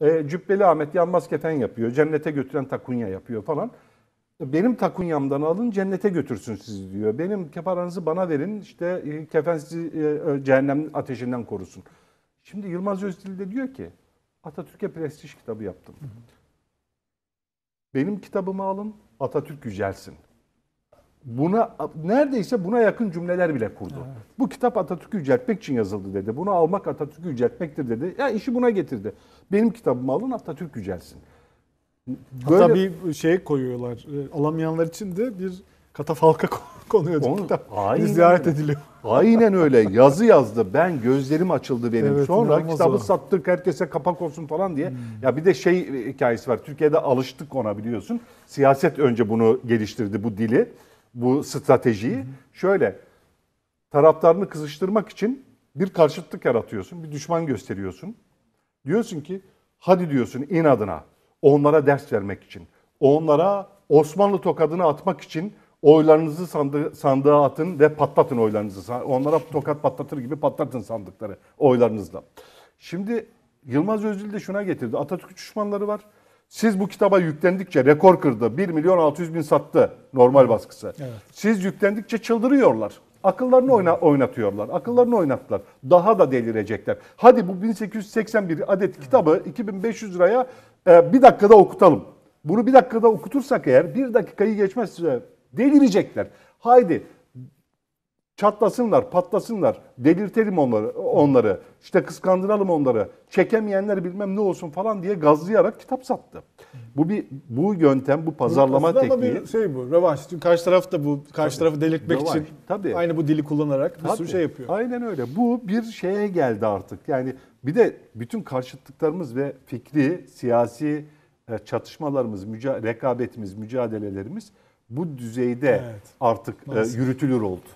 E, Cübbeli Ahmet yanmaz kefen yapıyor. Cennete götüren takunya yapıyor falan. Benim takunyamdan alın cennete götürsün sizi diyor. Benim paranızı bana verin işte kefen sizi e, e cehennem ateşinden korusun. Şimdi Yılmaz Özdil de diyor ki Atatürk'e prestij kitabı yaptım. Benim kitabımı alın Atatürk yücelsin buna neredeyse buna yakın cümleler bile kurdu. Evet. Bu kitap Atatürk'ü yüceltmek için yazıldı dedi. Bunu almak Atatürk'ü yüceltmektir dedi. Ya işi buna getirdi. Benim kitabımı alın Atatürk yücelsin. Böyle... Hatta bir şey koyuyorlar. E, alamayanlar için de bir katafalka konuyordu Onu, kitap. Aynen, bir ziyaret ediliyor. Aynen öyle. Yazı yazdı. Ben gözlerim açıldı benim. Evet, Sonra kitabı o. sattık herkese kapak olsun falan diye. Hmm. Ya bir de şey e, hikayesi var. Türkiye'de alıştık ona biliyorsun. Siyaset önce bunu geliştirdi bu dili bu stratejiyi. Hı hı. Şöyle taraftarını kızıştırmak için bir karşıtlık yaratıyorsun, bir düşman gösteriyorsun. Diyorsun ki hadi diyorsun inadına onlara ders vermek için, onlara Osmanlı tokadını atmak için oylarınızı sandığı, sandığa atın ve patlatın oylarınızı. Onlara tokat patlatır gibi patlatın sandıkları oylarınızla. Şimdi Yılmaz Özdil de şuna getirdi. Atatürk düşmanları var. Siz bu kitaba yüklendikçe rekor kırdı. 1 milyon 600 bin sattı normal baskısı. Evet. Siz yüklendikçe çıldırıyorlar. Akıllarını oyna, oynatıyorlar. Akıllarını oynattılar. Daha da delirecekler. Hadi bu 1881 adet kitabı 2500 liraya e, bir dakikada okutalım. Bunu bir dakikada okutursak eğer bir dakikayı geçmezse delirecekler. Haydi Çatlasınlar, patlasınlar, delirtelim onları, onları. işte kıskandıralım onları. Çekemeyenler bilmem ne olsun falan diye gazlayarak kitap sattı. Bu bir bu yöntem, bu pazarlama bu tekniği. bir şey bu, revanş. karşı taraf da bu karşı tabii, tarafı delirtmek revanş, için tabii. aynı bu dili kullanarak tabii, bir sürü şey yapıyor. Aynen öyle. Bu bir şeye geldi artık. Yani bir de bütün karşıtlıklarımız ve fikri, siyasi e, çatışmalarımız, müca rekabetimiz, mücadelelerimiz bu düzeyde evet. artık Nasıl? E, yürütülür oldu.